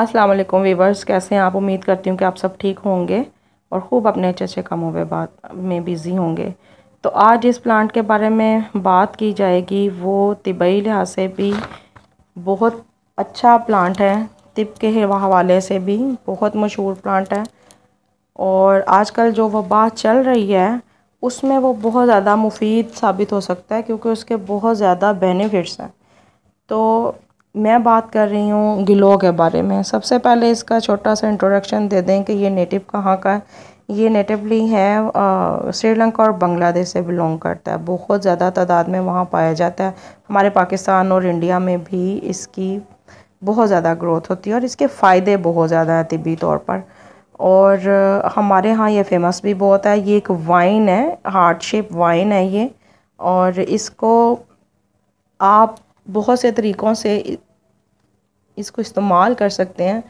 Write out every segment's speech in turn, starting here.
अस्सलाम वालेकुम वीवर्स कैसे हैं आप उम्मीद करती हूँ कि आप सब ठीक होंगे और ख़ूब अपने अच्छे अच्छे कामों में बात में बिज़ी होंगे तो आज इस प्लांट के बारे में बात की जाएगी वो तिबई लिहाज से भी बहुत अच्छा प्लांट है तिब के हवाले से भी बहुत मशहूर प्लांट है और आजकल जो वबा चल रही है उसमें वो बहुत ज़्यादा मुफीद साबित हो सकता है क्योंकि उसके बहुत ज़्यादा बेनिफिट्स हैं तो मैं बात कर रही हूँ गिलो के बारे में सबसे पहले इसका छोटा सा इंट्रोडक्शन दे दें कि ये नेटिव कहाँ का है ये नेटिवली है श्रीलंका और बांग्लादेश से बिलोंग करता है बहुत ज़्यादा तादाद में वहाँ पाया जाता है हमारे पाकिस्तान और इंडिया में भी इसकी बहुत ज़्यादा ग्रोथ होती है और इसके फ़ायदे बहुत ज़्यादा हैं तबी तौर पर और हमारे यहाँ ये फेमस भी बहुत है ये एक वाइन है हार्ट शेप वाइन है ये और इसको आप बहुत से तरीक़ों से इसको इस्तेमाल कर सकते हैं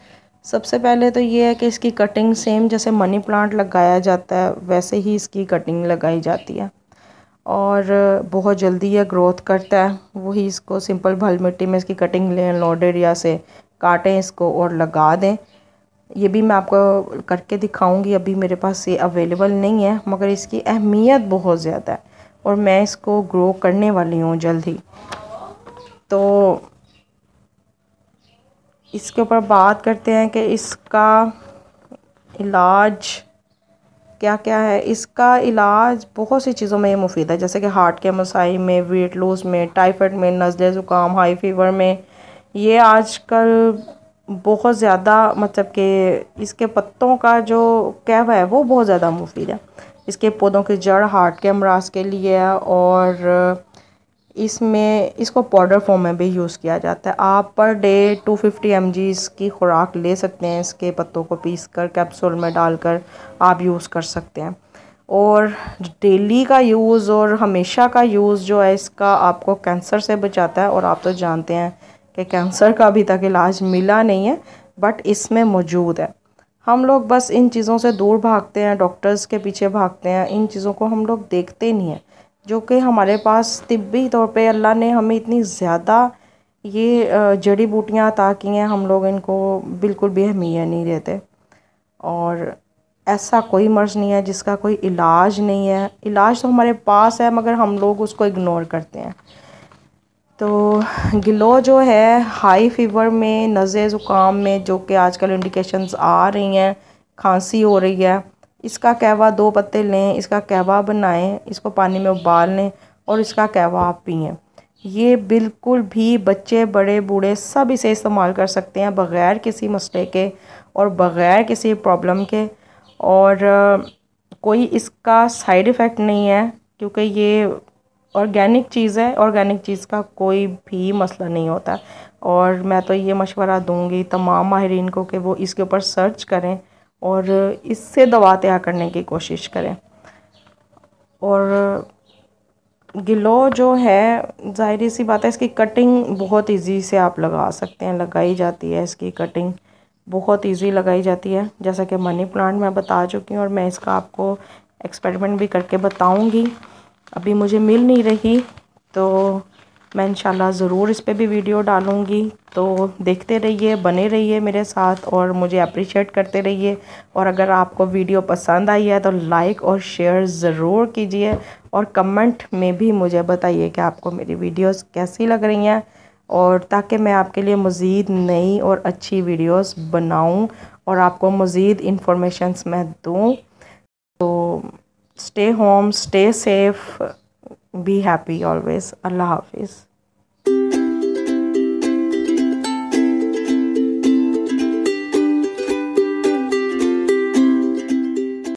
सबसे पहले तो ये है कि इसकी कटिंग सेम जैसे मनी प्लांट लगाया जाता है वैसे ही इसकी कटिंग लगाई जाती है और बहुत जल्दी यह ग्रोथ करता है वही इसको सिंपल भल मिट्टी में इसकी कटिंग लें लॉडेड एरिया से काटें इसको और लगा दें ये भी मैं आपको करके दिखाऊंगी अभी मेरे पास ये अवेलेबल नहीं है मगर इसकी अहमियत बहुत ज़्यादा है और मैं इसको ग्रो करने वाली हूँ जल्द ही तो इसके ऊपर बात करते हैं कि इसका इलाज क्या क्या है इसका इलाज बहुत सी चीज़ों में ये मुफीद है जैसे कि हार्ट के मसाइल में वेट लूज में टाइफाइड में नज़ले ज़ुकाम हाई फीवर में ये आजकल बहुत ज़्यादा मतलब कि इसके पत्तों का जो कहवा है वो बहुत ज़्यादा मुफीद है इसके पौधों की जड़ हार्ट के अमराज के लिए और इसमें इसको पाउडर फॉर्म में भी यूज़ किया जाता है आप पर डे 250 फिफ्टी इसकी खुराक ले सकते हैं इसके पत्तों को पीस कर कैप्सूल में डालकर आप यूज़ कर सकते हैं और डेली का यूज़ और हमेशा का यूज़ जो है इसका आपको कैंसर से बचाता है और आप तो जानते हैं कि कैंसर का अभी तक इलाज मिला नहीं है बट इसमें मौजूद है हम लोग बस इन चीज़ों से दूर भागते हैं डॉक्टर्स के पीछे भागते हैं इन चीज़ों को हम लोग देखते नहीं हैं जो कि हमारे पास तिब्बी तौर पे अल्लाह ने हमें इतनी ज़्यादा ये जड़ी बूटियाँ अता की हैं हम लोग इनको बिल्कुल भी अहमियत नहीं देते और ऐसा कोई मर्ज़ नहीं है जिसका कोई इलाज नहीं है इलाज तो हमारे पास है मगर हम लोग उसको इग्नोर करते हैं तो गिलो जो है हाई फीवर में नज़े ज़ुकाम में जो कि आजकल इंडिकेशंस आ रही हैं खांसी हो रही है इसका कहवा दो पत्ते लें इसका कहवा बनाएं इसको पानी में उबाल लें और इसका कहवा आप पिएँ ये बिल्कुल भी बच्चे बड़े बूढ़े सब इसे इस्तेमाल कर सकते हैं बग़ैर किसी मसले के और बग़ैर किसी प्रॉब्लम के और कोई इसका साइड इफ़ेक्ट नहीं है क्योंकि ये ऑर्गेनिक चीज़ है ऑर्गेनिक चीज़ का कोई भी मसला नहीं होता और मैं तो ये मशवरा दूँगी तमाम माहरीन को कि वो इसके ऊपर सर्च करें और इससे दवा तैयार करने की कोशिश करें और गिलो जो है जाहिर सी बात है इसकी कटिंग बहुत इजी से आप लगा सकते हैं लगाई जाती है इसकी कटिंग बहुत इजी लगाई जाती है जैसा कि मनी प्लांट मैं बता चुकी हूँ और मैं इसका आपको एक्सपेरिमेंट भी करके बताऊँगी अभी मुझे मिल नहीं रही तो मैं इंशाल्लाह ज़रूर इस पर भी वीडियो डालूँगी तो देखते रहिए बने रहिए मेरे साथ और मुझे अप्रिशिएट करते रहिए और अगर आपको वीडियो पसंद आई है तो लाइक और शेयर ज़रूर कीजिए और कमेंट में भी मुझे बताइए कि आपको मेरी वीडियोस कैसी लग रही हैं और ताकि मैं आपके लिए मज़ीद नई और अच्छी वीडियोस बनाऊं और आपको मज़ीद इन्फॉर्मेशंस मैं दूँ तो stay home stay safe Be happy always. Allah Hafiz.